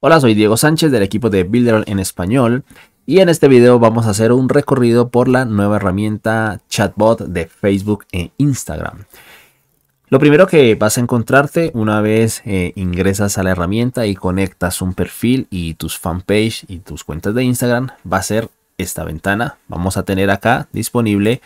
Hola, soy Diego Sánchez del equipo de Builderall en español y en este video vamos a hacer un recorrido por la nueva herramienta chatbot de Facebook e Instagram. Lo primero que vas a encontrarte una vez eh, ingresas a la herramienta y conectas un perfil y tus fanpage y tus cuentas de Instagram va a ser esta ventana. Vamos a tener acá disponible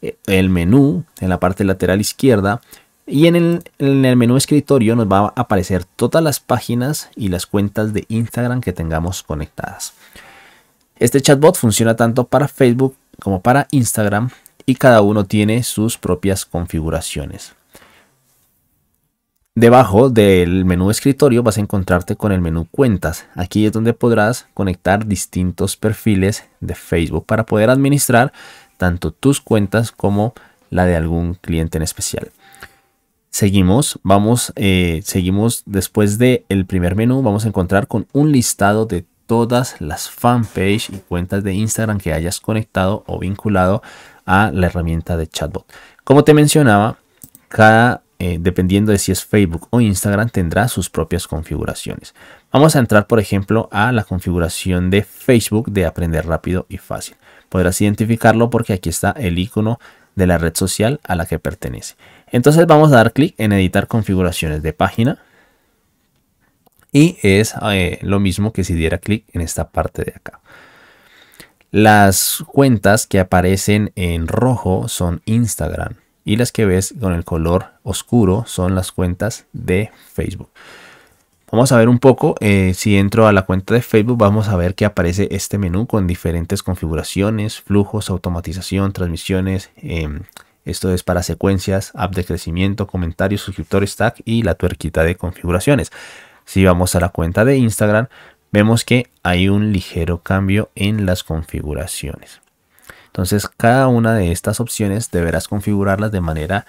eh, el menú en la parte lateral izquierda y en el, menú escritorio nos va a aparecer todas las páginas y las cuentas de Instagram que tengamos conectadas. Este chatbot funciona tanto para Facebook como para Instagram y cada uno tiene sus propias configuraciones. Debajo del menú escritorio vas a encontrarte con el menú cuentas. Aquí es donde podrás conectar distintos perfiles de Facebook para poder administrar tanto tus cuentas como la de algún cliente en especial. Seguimos, vamos, eh, seguimos después del primer menú, vamos a encontrar con un listado de todas las fanpage y cuentas de Instagram que hayas conectado o vinculado a la herramienta de chatbot. Como te mencionaba, cada, eh, dependiendo de si es Facebook o Instagram, tendrá sus propias configuraciones. Vamos a entrar, por ejemplo, a la configuración de Facebook de aprender rápido y fácil. Podrás identificarlo porque aquí está el icono de la red social a la que pertenece. Entonces vamos a dar clic en editar configuraciones de página. Y es eh, lo mismo que si diera clic en esta parte de acá. Las cuentas que aparecen en rojo son Instagram y las que ves con el color oscuro son las cuentas de Facebook. Vamos a ver un poco, eh, si entro a la cuenta de Facebook, vamos a ver que aparece este menú con diferentes configuraciones, flujos, automatización, transmisiones. Em, esto es para secuencias, app de crecimiento, comentarios, suscriptores, tag y la tuerquita de configuraciones. Si vamos a la cuenta de Instagram, vemos que hay un ligero cambio en las configuraciones. Entonces, cada una de estas opciones deberás configurarlas de manera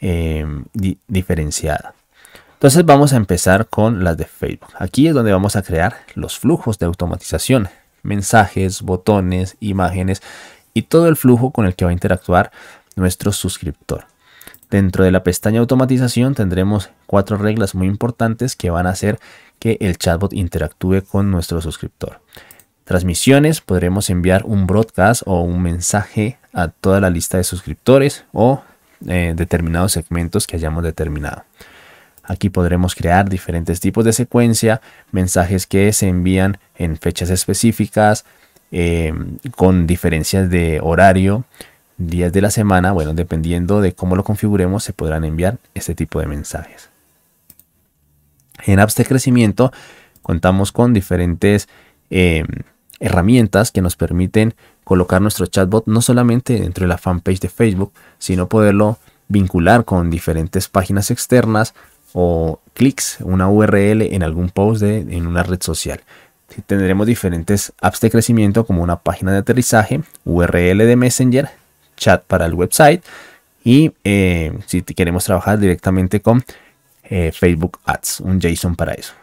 em, diferenciada. Entonces vamos a empezar con las de Facebook. Aquí es donde vamos a crear los flujos de automatización, mensajes, botones, imágenes y todo el flujo con el que va a interactuar nuestro suscriptor. Dentro de la pestaña automatización tendremos cuatro reglas muy importantes que van a hacer que el chatbot interactúe con nuestro suscriptor. Transmisiones, podremos enviar un broadcast o un mensaje a toda la lista de suscriptores o eh, determinados segmentos que hayamos determinado. Aquí podremos crear diferentes tipos de secuencia, mensajes que se envían en fechas específicas, em, con diferencias de horario, días de la semana. Bueno, dependiendo de cómo lo configuremos, se podrán enviar este tipo de mensajes. En apps de crecimiento contamos con diferentes em, herramientas que nos permiten colocar nuestro chatbot no solamente dentro de la fanpage de Facebook, sino poderlo vincular con diferentes páginas externas o clics, una URL en algún post de, en una red social. Tendremos diferentes apps de crecimiento como una página de aterrizaje, URL de Messenger, chat para el website y eh, si queremos trabajar directamente con eh, Facebook Ads, un JSON para eso.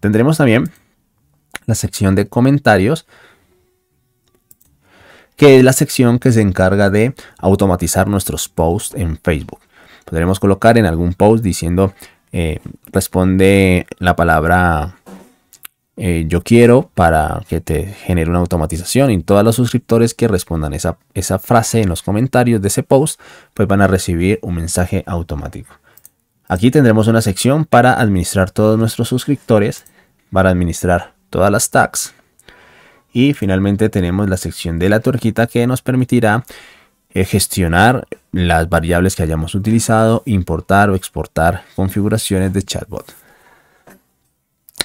Tendremos también la sección de comentarios, que es la sección que se encarga de automatizar nuestros posts en Facebook podremos colocar en algún post diciendo eh, responde la palabra eh, yo quiero para que te genere una automatización y todos los suscriptores que respondan esa, esa frase en los comentarios de ese post pues van a recibir un mensaje automático. Aquí tendremos una sección para administrar todos nuestros suscriptores, para administrar todas las tags y finalmente tenemos la sección de la tuerquita que nos permitirá eh, gestionar las variables que hayamos utilizado, importar o exportar configuraciones de chatbot.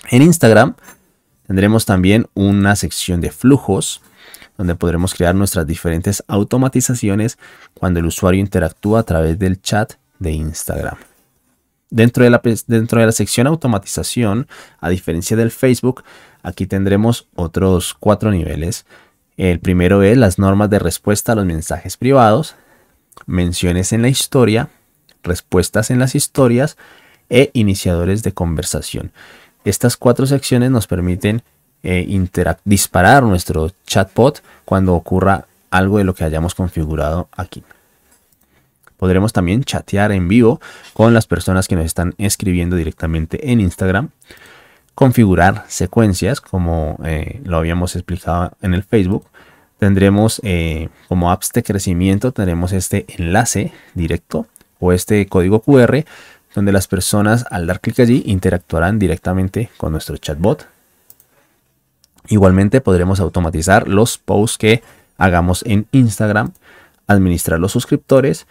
En Instagram tendremos también una sección de flujos donde podremos crear nuestras diferentes automatizaciones cuando el usuario interactúa a través del chat de Instagram. Dentro de, la, dentro de la sección automatización, a diferencia del Facebook, aquí tendremos otros cuatro niveles el primero es las normas de respuesta a los mensajes privados, menciones en la historia, respuestas en las historias e iniciadores de conversación. Estas cuatro secciones nos permiten eh, disparar nuestro chatbot cuando ocurra algo de lo que hayamos configurado aquí. Podremos también chatear en vivo con las personas que nos están escribiendo directamente en Instagram configurar secuencias, como eh, lo habíamos explicado en el Facebook, tendremos eh, como apps de crecimiento, tendremos este enlace directo o este código QR, donde las personas al dar clic allí interactuarán directamente con nuestro chatbot. Igualmente podremos automatizar los posts que hagamos en Instagram, administrar los suscriptores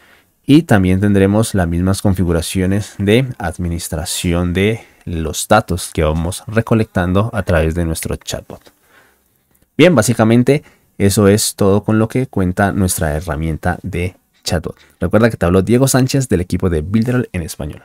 y también tendremos las mismas configuraciones de administración de los datos que vamos recolectando a través de nuestro chatbot. Bien, básicamente eso es todo con lo que cuenta nuestra herramienta de chatbot. Recuerda que te habló Diego Sánchez del equipo de Builderall en español.